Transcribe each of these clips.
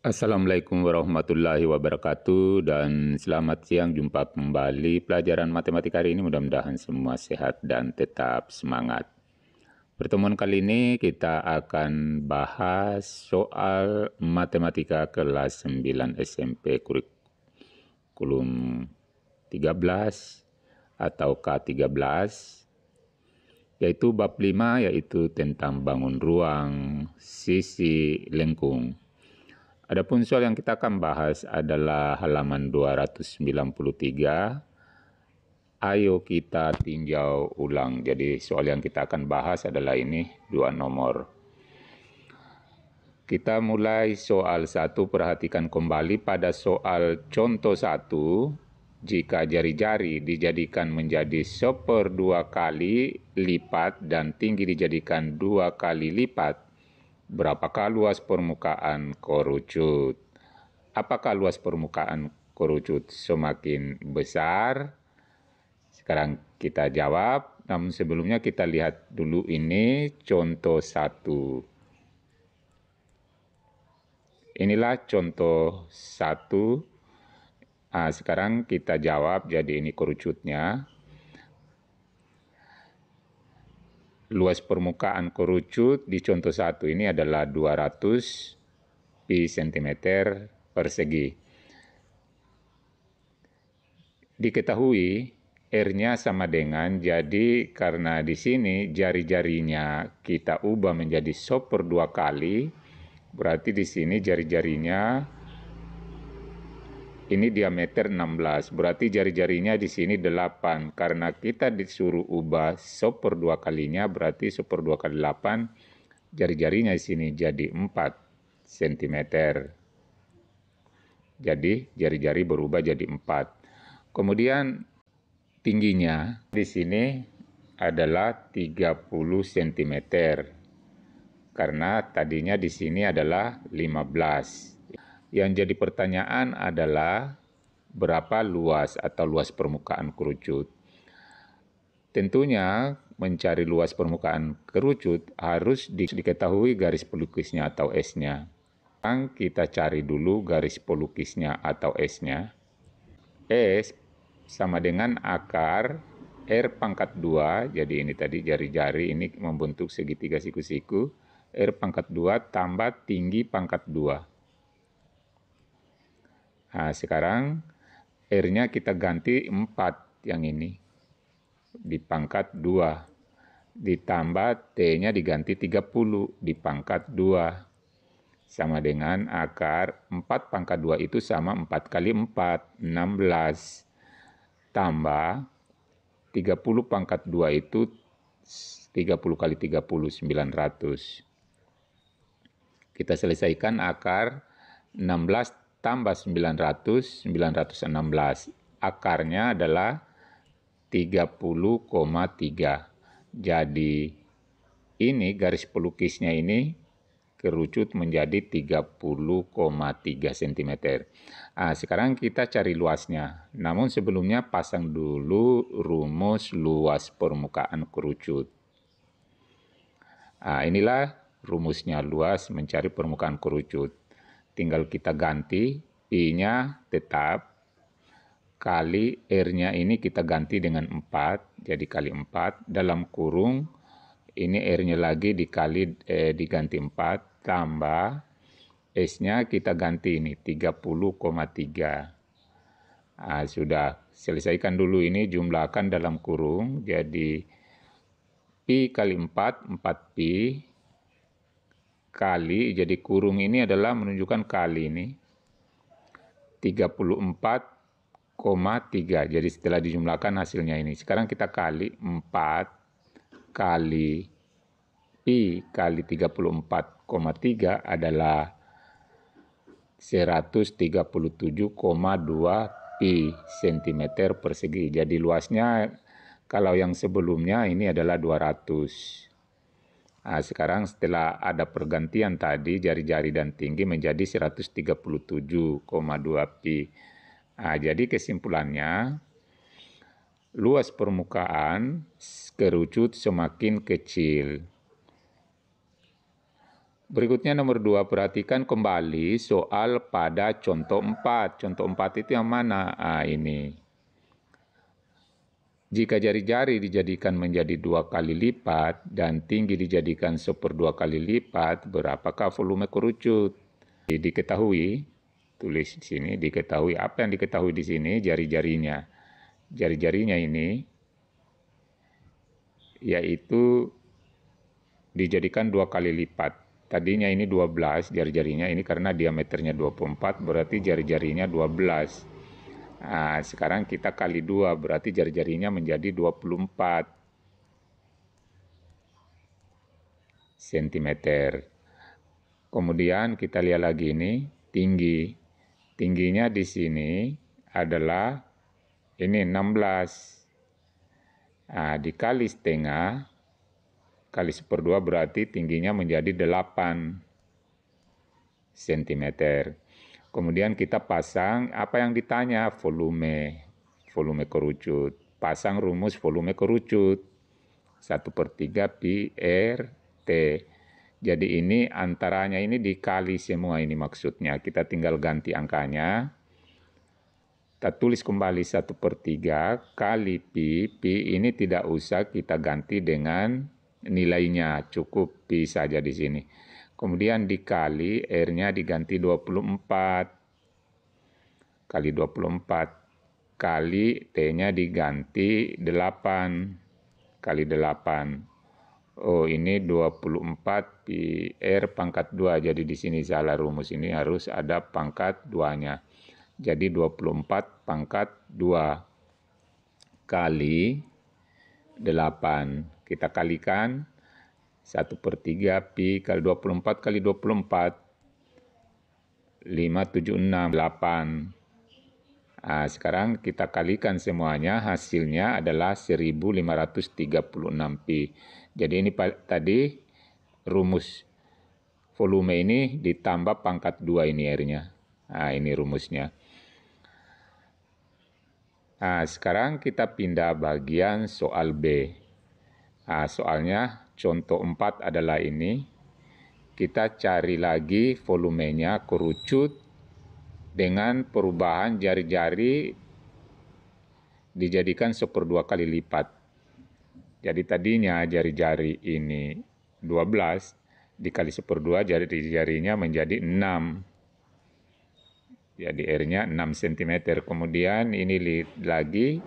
Assalamualaikum warahmatullahi wabarakatuh dan selamat siang jumpa kembali pelajaran matematika hari ini mudah-mudahan semua sehat dan tetap semangat. Pertemuan kali ini kita akan bahas soal matematika kelas 9 SMP kurikulum 13 atau K13 yaitu bab 5 yaitu tentang bangun ruang, sisi lengkung. Adapun soal yang kita akan bahas adalah halaman 293. Ayo kita tinjau ulang. Jadi soal yang kita akan bahas adalah ini dua nomor. Kita mulai soal satu. Perhatikan kembali pada soal contoh satu. Jika jari-jari dijadikan menjadi seper dua kali lipat dan tinggi dijadikan dua kali lipat, Berapakah luas permukaan kerucut? Apakah luas permukaan kerucut semakin besar? Sekarang kita jawab, namun sebelumnya kita lihat dulu ini contoh satu. Inilah contoh satu. Nah, sekarang kita jawab, jadi ini kerucutnya. luas permukaan kerucut di contoh satu ini adalah 200 pi cm persegi. Diketahui R-nya sama dengan jadi karena di sini jari-jarinya kita ubah menjadi soper dua kali berarti di sini jari-jarinya ini diameter 16, berarti jari-jarinya di sini 8. Karena kita disuruh ubah per dua kalinya, berarti per dua kali 8, jari-jarinya di sini jadi 4 cm. Jadi jari-jari berubah jadi 4. Kemudian tingginya di sini adalah 30 cm. Karena tadinya di sini adalah 15 yang jadi pertanyaan adalah berapa luas atau luas permukaan kerucut. Tentunya mencari luas permukaan kerucut harus diketahui garis pelukisnya atau S-nya. Sekarang kita cari dulu garis pelukisnya atau S-nya. S sama dengan akar R pangkat 2, jadi ini tadi jari-jari ini membentuk segitiga siku-siku. R pangkat 2 tambah tinggi pangkat 2. Nah, sekarang R-nya kita ganti 4 yang ini. Di pangkat 2. Ditambah T-nya diganti 30 di pangkat 2. Sama dengan akar 4 pangkat 2 itu sama 4 kali 4, 16. Tambah 30 pangkat 2 itu 30 kali 30, 900. Kita selesaikan akar 16 tambah 900, 916. Akarnya adalah 30,3. Jadi ini garis pelukisnya ini kerucut menjadi 30,3 cm. Nah, sekarang kita cari luasnya. Namun sebelumnya pasang dulu rumus luas permukaan kerucut. Nah, inilah rumusnya luas mencari permukaan kerucut tinggal kita ganti I-nya tetap kali R-nya ini kita ganti dengan 4 jadi kali 4 dalam kurung ini R-nya lagi dikali eh, diganti 4 tambah S-nya kita ganti ini 30,3 nah, sudah selesaikan dulu ini jumlahkan dalam kurung jadi Pi kali 4 4 Pi kali jadi kurung ini adalah menunjukkan kali ini 34,3 jadi setelah dijumlahkan hasilnya ini sekarang kita kali 4 kali pi kali 34,3 adalah 137,2 pi cm persegi jadi luasnya kalau yang sebelumnya ini adalah 200 Nah, sekarang setelah ada pergantian tadi jari-jari dan tinggi menjadi 137,2 pi. Nah, jadi kesimpulannya luas permukaan kerucut semakin kecil. Berikutnya nomor dua perhatikan kembali soal pada contoh 4. Contoh 4 itu yang mana? Ah, ini. Jika jari-jari dijadikan menjadi dua kali lipat dan tinggi dijadikan seper dua kali lipat, berapakah volume kerucut? Jadi Diketahui, tulis di sini, diketahui apa yang diketahui di sini, jari-jarinya. Jari-jarinya ini, yaitu dijadikan dua kali lipat. Tadinya ini 12, jari-jarinya ini karena diameternya 24, berarti jari-jarinya 12. Nah, sekarang kita kali dua, berarti jari-jarinya menjadi 24 cm. Kemudian kita lihat lagi ini, tinggi. Tingginya di sini adalah ini 16. Nah, dikali setengah, kali seperdua berarti tingginya menjadi 8 cm. Kemudian kita pasang apa yang ditanya, volume, volume kerucut. Pasang rumus volume kerucut. 1 per 3 pi R T. Jadi ini antaranya ini dikali semua ini maksudnya. Kita tinggal ganti angkanya. Kita tulis kembali 1 per 3 kali Pi. Pi ini tidak usah kita ganti dengan nilainya. Cukup Pi saja di sini. Kemudian dikali R-nya diganti 24 kali 24 kali T-nya diganti 8 kali 8. Oh, ini 24 pi R pangkat 2. Jadi di sini salah rumus ini harus ada pangkat 2-nya. Jadi 24 pangkat 2 kali 8. Kita kalikan 1 per 3 pi kali 24 kali 24 5, 7, 6, 8 Nah, sekarang kita kalikan semuanya hasilnya adalah 1536 pi. Jadi ini tadi rumus volume ini ditambah pangkat 2 ini airnya. Nah, ini rumusnya. Nah, sekarang kita pindah bagian soal B. Nah, soalnya Contoh 4 adalah ini. Kita cari lagi volumenya, kerucut dengan perubahan jari-jari dijadikan seperdua kali lipat. Jadi tadinya jari-jari ini 12 dikali seperdua jari-jarinya menjadi 6. Jadi R-nya 6 cm. Kemudian ini lagi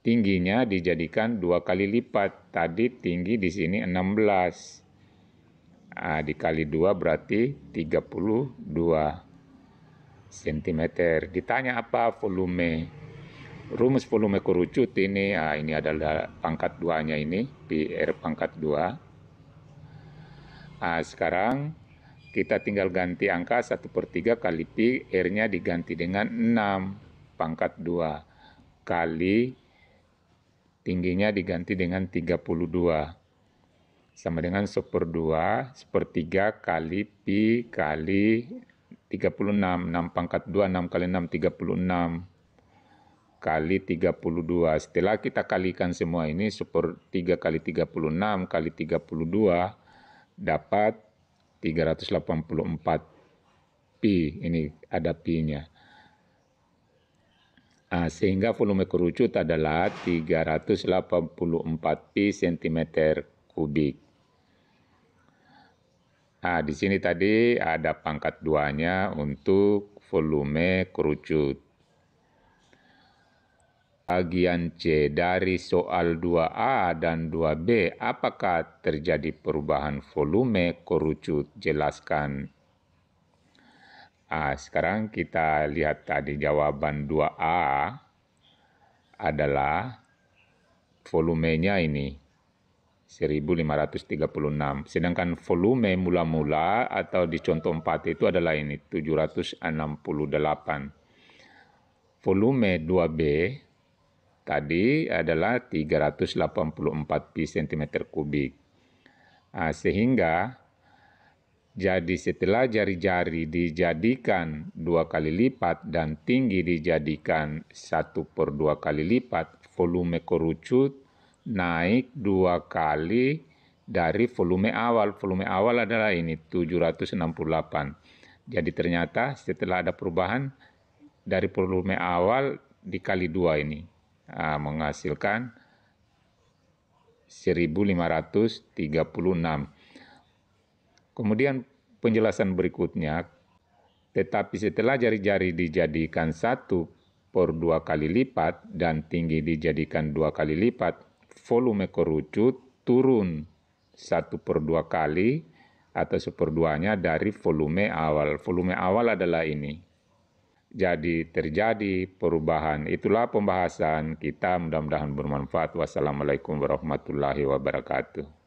tingginya dijadikan dua kali lipat. Tadi tinggi di sini 16. Nah, dikali 2 berarti 32 cm. Ditanya apa volume? Rumus volume kerucut ini, nah ini adalah pangkat 2-nya ini, PR pangkat 2. Nah, sekarang kita tinggal ganti angka 1 per 3 kali PR-nya diganti dengan 6 pangkat 2 kali tingginya diganti dengan 32 sama dengan 1 per 2 3 kali pi kali 36 6 pangkat 2 6 kali 6 36 kali 32 setelah kita kalikan semua ini 3 kali 36 kali 32 dapat 384 pi ini ada pi nya Nah, sehingga volume kerucut adalah 384 pi cm kubik. Nah, di sini tadi ada pangkat duanya untuk volume kerucut. Bagian C dari soal 2A dan 2B, apakah terjadi perubahan volume kerucut? Jelaskan. Nah, sekarang kita lihat tadi jawaban 2A adalah volumenya ini 1536. Sedangkan volume mula-mula atau di contoh 4 itu adalah ini 768. Volume 2B tadi adalah 384 pi cm kubik. Nah, sehingga jadi setelah jari-jari dijadikan dua kali lipat dan tinggi dijadikan satu per dua kali lipat, volume kerucut naik dua kali dari volume awal. Volume awal adalah ini 768. Jadi ternyata setelah ada perubahan dari volume awal dikali dua ini nah, menghasilkan 1536. Kemudian penjelasan berikutnya, tetapi setelah jari-jari dijadikan satu per dua kali lipat dan tinggi dijadikan dua kali lipat, volume kerucut turun satu per dua kali atau seperduanya dari volume awal. Volume awal adalah ini. Jadi terjadi perubahan. Itulah pembahasan kita. Mudah-mudahan bermanfaat. Wassalamualaikum warahmatullahi wabarakatuh.